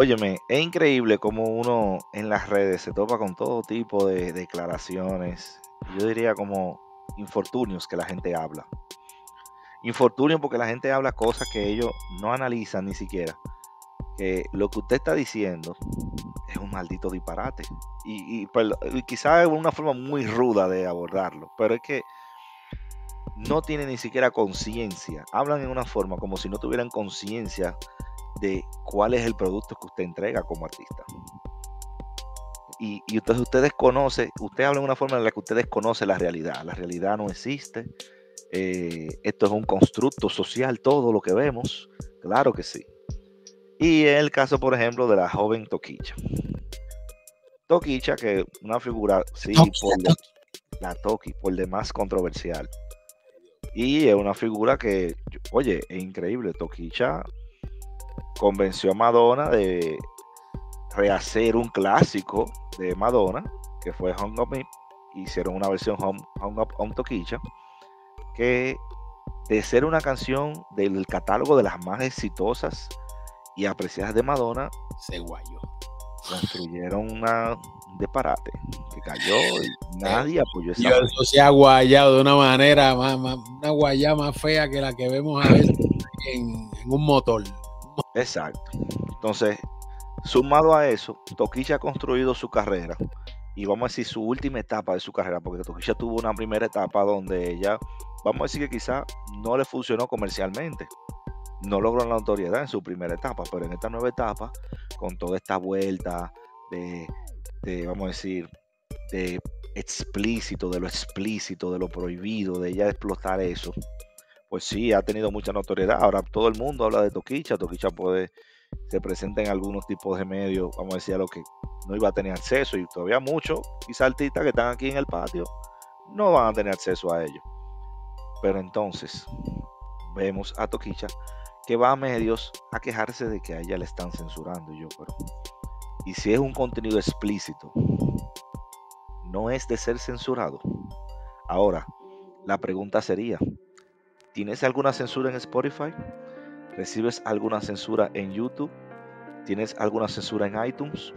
Óyeme, es increíble como uno en las redes se topa con todo tipo de declaraciones, yo diría como infortunios que la gente habla. Infortunios porque la gente habla cosas que ellos no analizan ni siquiera. Que lo que usted está diciendo es un maldito disparate. Y, y pues, quizás es una forma muy ruda de abordarlo, pero es que no tienen ni siquiera conciencia. Hablan en una forma como si no tuvieran conciencia de cuál es el producto que usted entrega como artista. Y, entonces ustedes conocen, usted habla de una forma en la que ustedes conocen la realidad. La realidad no existe. Eh, esto es un constructo social, todo lo que vemos. Claro que sí. Y el caso, por ejemplo, de la joven Toquicha. Toquicha, que una figura, sí, por la, la Toki, por demás controversial. Y es una figura que, oye, es increíble. Toquicha convenció a Madonna de rehacer un clásico de Madonna, que fue Home Up Me. Hicieron una versión Home, On que de ser una canción del catálogo de las más exitosas y apreciadas de Madonna, se guayó. Construyeron una disparate que cayó y nadie apoyó esa. se ha guayado de una manera, más, una guayada más fea que la que vemos en, en un motor. Exacto. Entonces, sumado a eso, toquilla ha construido su carrera y vamos a decir su última etapa de su carrera, porque Toquilla tuvo una primera etapa donde ella, vamos a decir que quizá no le funcionó comercialmente. No logró la notoriedad en su primera etapa, pero en esta nueva etapa, con toda esta vuelta de, de vamos a decir, de explícito, de lo explícito, de lo prohibido, de ella explotar eso, pues sí, ha tenido mucha notoriedad. Ahora todo el mundo habla de Toquicha. Toquicha puede, se presenta en algunos tipos de medios, vamos a decir, a lo que no iba a tener acceso. Y todavía muchos, y artistas que están aquí en el patio, no van a tener acceso a ello. Pero entonces, vemos a Toquicha que va a medios a quejarse de que a ella le están censurando. yo, Y si es un contenido explícito, no es de ser censurado. Ahora, la pregunta sería, ¿Tienes alguna censura en Spotify? ¿Recibes alguna censura en YouTube? ¿Tienes alguna censura en iTunes?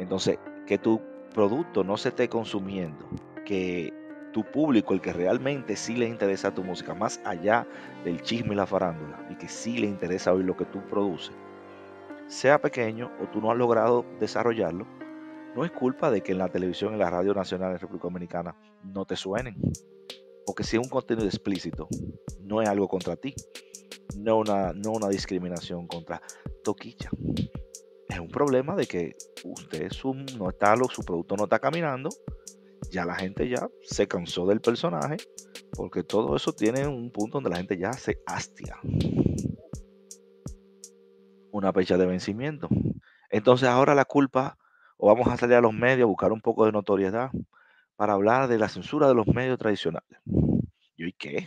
Entonces, que tu producto no se esté consumiendo, que tu público, el que realmente sí le interesa tu música, más allá del chisme y la farándula, y que sí le interesa oír lo que tú produces, sea pequeño o tú no has logrado desarrollarlo, no es culpa de que en la televisión y en la radio nacional de República Dominicana no te suenen. Porque si es un contenido explícito, no es algo contra ti, no una, no una discriminación contra Toquicha. Es un problema de que usted su, no está, su producto no está caminando, ya la gente ya se cansó del personaje, porque todo eso tiene un punto donde la gente ya se hastia. Una fecha de vencimiento. Entonces ahora la culpa, o vamos a salir a los medios a buscar un poco de notoriedad, para hablar de la censura de los medios tradicionales. ¿y qué?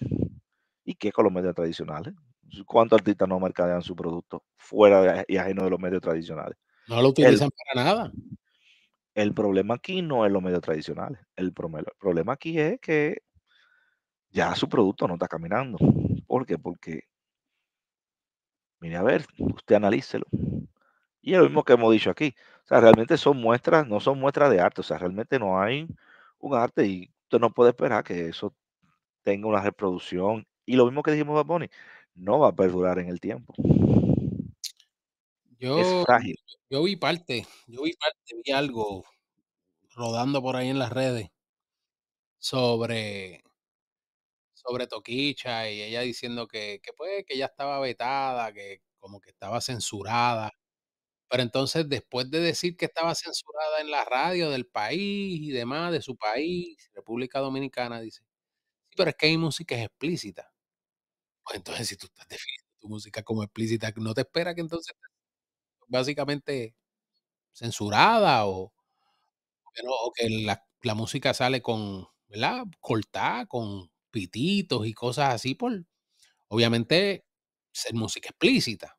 ¿Y qué con los medios tradicionales? ¿Cuántos artistas no mercadean su producto fuera y ajeno de los medios tradicionales? No lo utilizan para nada. El problema aquí no es los medios tradicionales. El, el problema aquí es que ya su producto no está caminando. ¿Por qué? Porque, mire, a ver, usted analícelo. Y es lo mismo que hemos dicho aquí. O sea, realmente son muestras, no son muestras de arte. O sea, realmente no hay un arte y tú no puede esperar que eso tenga una reproducción. Y lo mismo que dijimos a Bonnie, no va a perdurar en el tiempo. Yo, Yo vi parte, yo vi parte, vi algo rodando por ahí en las redes sobre sobre Toquicha y ella diciendo que, que pues que ya estaba vetada, que como que estaba censurada. Pero entonces, después de decir que estaba censurada en la radio del país y demás, de su país, República Dominicana, dice, sí, pero es que hay música es explícita. Pues entonces, si tú estás definiendo tu música como explícita, no te espera que entonces básicamente censurada o, que la, la, música sale con, ¿verdad? Cortada, con pititos y cosas así por, obviamente, ser música explícita.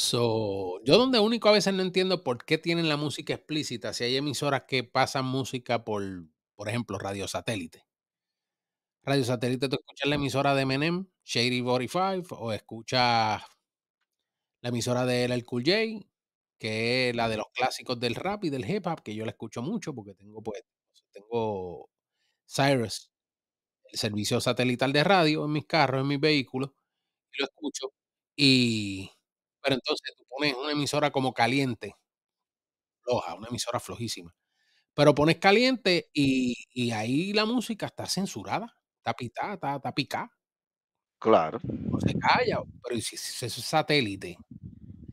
So, yo donde único a veces no entiendo por qué tienen la música explícita si hay emisoras que pasan música por, por ejemplo, radio satélite. Radio satélite, tú escuchas la emisora de Menem, Shady 45, o escuchas la emisora de LL Cool J, que es la de los clásicos del rap y del hip hop, que yo la escucho mucho porque tengo, pues, tengo Cyrus, el servicio satelital de radio en mis carros, en mis vehículos, y lo escucho. Y pero entonces tú pones una emisora como caliente, floja, una emisora flojísima. Pero pones caliente y, ahí la música está censurada, está pitada, está, picada. Claro. No se calla, pero si, es satélite,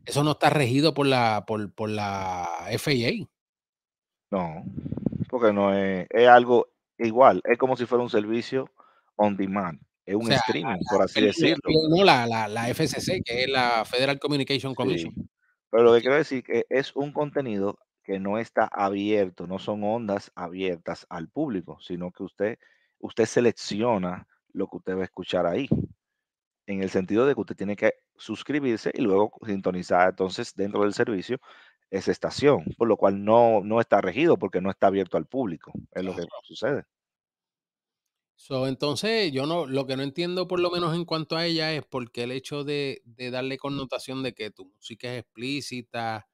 eso no está regido por la, por, por la FAA. No, porque no es, es algo igual, es como si fuera un servicio on demand es un streaming, por así decirlo. No la, la, la, FCC, que es la Federal Communication Commission. Pero lo que quiero decir es que es un contenido que no está abierto, no son ondas abiertas al público, sino que usted, usted selecciona lo que usted va a escuchar ahí. En el sentido de que usted tiene que suscribirse y luego sintonizar entonces dentro del servicio esa estación, por lo cual no, no está regido porque no está abierto al público, es lo que sucede. So, entonces, yo no, lo que no entiendo por lo menos en cuanto a ella es porque el hecho de, darle connotación de que tu música es explícita,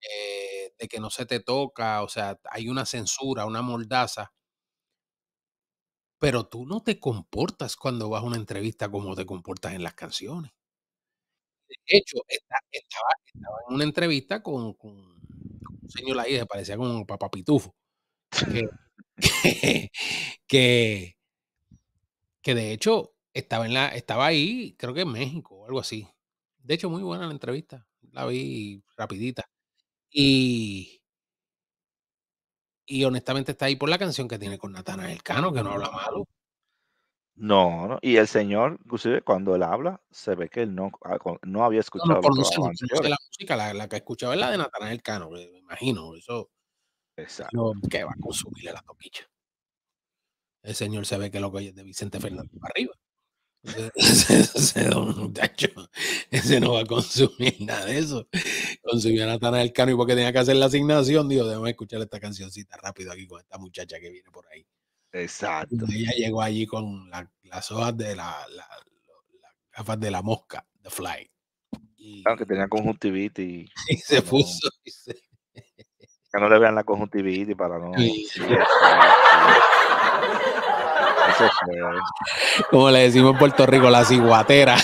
eh, de que no se te toca, o sea, hay una censura, una moldaza. Pero tú no te comportas cuando vas a una entrevista como te comportas en las canciones. De hecho, estaba, en una entrevista con, con un señor ahí, parecía como un pitufo. que que de hecho estaba, en la, estaba ahí, creo que en México o algo así. De hecho, muy buena la entrevista, la vi rapidita. Y, y honestamente está ahí por la canción que tiene con Natanael Cano, que no habla malo. No, no, y el señor, inclusive cuando él habla, se ve que él no, ah, no había escuchado la música, la, la, que escuchaba es la de Natanael Cano, me imagino, eso. Exacto. que va a consumirle la toquilla el señor se ve que lo que es de Vicente Fernández para arriba. Ese, no va a consumir nada de eso. Consumió a Natanael Cano y porque tenía que hacer la asignación, digo debemos escuchar esta cancioncita rápido aquí con esta muchacha que viene por ahí. Exacto. ella llegó allí con las hojas de la, la, gafas de la mosca, The Fly. Y, ah, tenía conjuntivitis. Y, se puso. Que no le vean la conjuntivitis para no... Como le decimos en Puerto Rico, la ciguatera.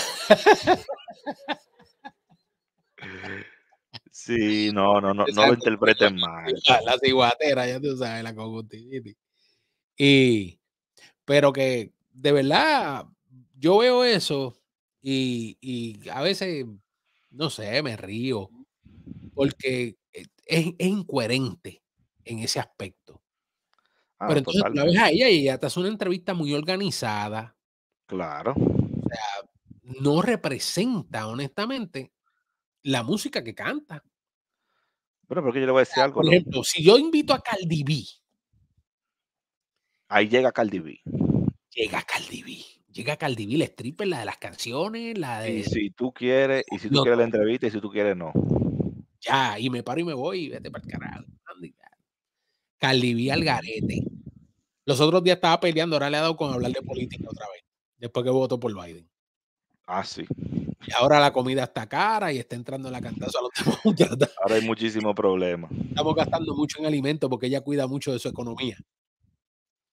Sí, no, no, no, no lo interpreten mal. La ciguatera, ya tú sabes, la conjuntivitis. Y, pero que de verdad, yo veo eso y, a veces, no sé, me río, porque es incoherente en ese aspecto. Ah, pero entonces la ves ahí ella y una entrevista muy organizada. Claro. O sea, no representa, honestamente, la música que canta. Bueno, porque yo le voy a decir ah, algo. Por ejemplo, si yo invito a Caldiví Ahí llega Caldiví Llega Caldiví, Llega Caldiví B, la stripper, la de las canciones, la de... Y si tú quieres, y si tú quieres la entrevista, y si tú quieres no. Ya, y me paro y me voy y vete para el carajo. Cardi Algarete. garete. Los otros días estaba peleando, ahora le ha dado con hablar de política otra vez, después que votó por Biden. Ah, sí. Y ahora la comida está cara y está entrando en la cantazo a los Ahora hay muchísimos problemas. Estamos gastando mucho en alimentos porque ella cuida mucho de su economía.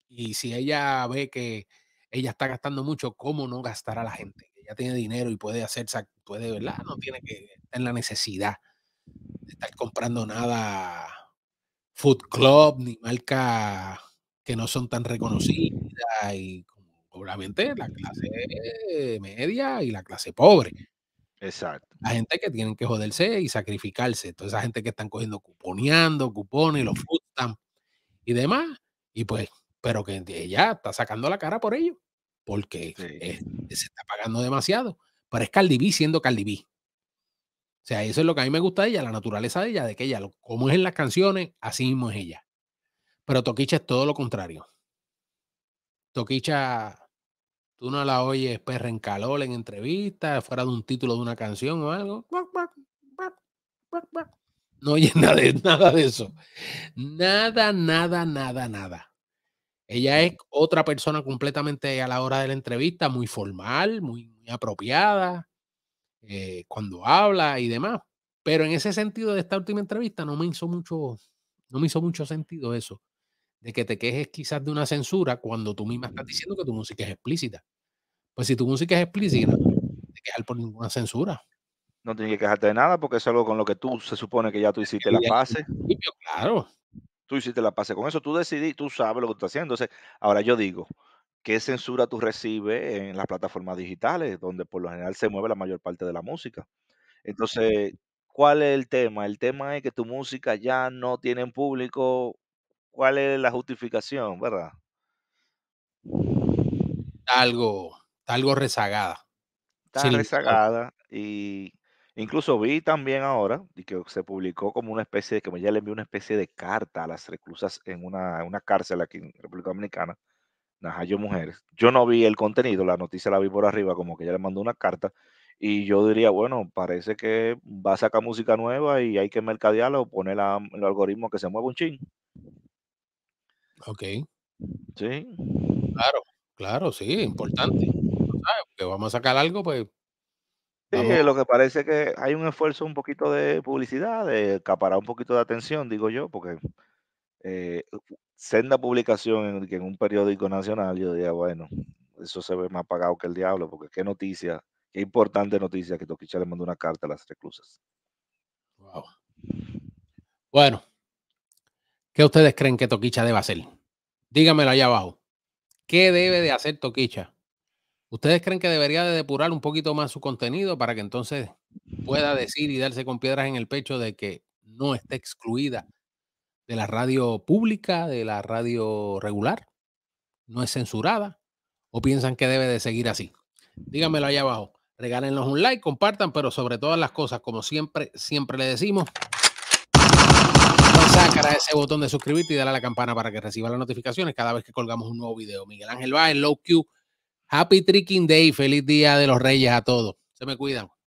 Y si ella ve que ella está gastando mucho, ¿cómo no gastar a la gente? Ella tiene dinero y puede hacer, puede, ¿verdad? No tiene que estar en la necesidad de estar comprando nada food club ni marca que no son tan reconocidas y obviamente la clase media y la clase pobre. Exacto. La gente que tienen que joderse y sacrificarse. Toda esa gente que están cogiendo cuponeando, cupones, los fustan y demás. Y pues, pero que ya está sacando la cara por ello. Porque se está pagando demasiado. Pero es Caldiví siendo Caldiví. O sea, eso es lo que a mí me gusta de ella, la naturaleza de ella, de que ella, como es en las canciones, así mismo es ella. Pero Toquicha es todo lo contrario. Toquicha, tú no la oyes perra pues, en calor en entrevista, fuera de un título de una canción o algo. No oyes nada de, nada de eso. Nada, nada, nada, nada. Ella es otra persona completamente a la hora de la entrevista, muy formal, muy apropiada eh, cuando habla y demás. Pero en ese sentido de esta última entrevista no me hizo mucho, no me hizo mucho sentido eso, de que te quejes quizás de una censura cuando tú misma estás diciendo que tu música es explícita. Pues si tu música es explícita, no te quejas por ninguna censura. No tienes que quejarte de nada porque es algo con lo que tú se supone que ya tú hiciste la pase. Claro. Tú hiciste la pase con eso, tú decidí, tú sabes lo que estás haciendo. ahora yo digo, ¿Qué censura tú recibes en las plataformas digitales, donde por lo general se mueve la mayor parte de la música? Entonces, ¿cuál es el tema? El tema es que tu música ya no tiene público. ¿Cuál es la justificación, verdad? Algo, algo rezagada. Está rezagada y Incluso vi también ahora y que se publicó como una especie de, que ya le envió una especie de carta a las reclusas en una, una cárcel aquí en República Dominicana, Ajá, yo mujeres. Yo no vi el contenido, la noticia la vi por arriba, como que ella le mandó una carta. Y yo diría, bueno, parece que va a sacar música nueva y hay que mercadearla o poner el algoritmo que se mueva un chin. Ok. Sí. Claro, claro, sí, importante. Que vamos a sacar algo, pues. Sí, lo que parece que hay un esfuerzo un poquito de publicidad, de acaparar un poquito de atención, digo yo, porque eh, senda publicación en, un periódico nacional, yo diría, bueno, eso se ve más pagado que el diablo, porque qué noticia, qué importante noticia que Toquicha le mandó una carta a las reclusas. Wow. Bueno, ¿qué ustedes creen que Toquicha debe hacer? Dígamelo allá abajo. ¿Qué debe de hacer Toquicha? ¿Ustedes creen que debería de depurar un poquito más su contenido para que entonces pueda decir y darse con piedras en el pecho de que no está excluida de la radio pública, de la radio regular, no es censurada, o piensan que debe de seguir así. Díganmelo ahí abajo. Regálenos un like, compartan, pero sobre todas las cosas, como siempre, siempre le decimos, sacará ese botón de suscribirte y dale a la campana para que reciba las notificaciones cada vez que colgamos un nuevo video. Miguel Ángel va, en Low Q. Happy Tricking Day. Feliz Día de los Reyes a todos. Se me cuidan.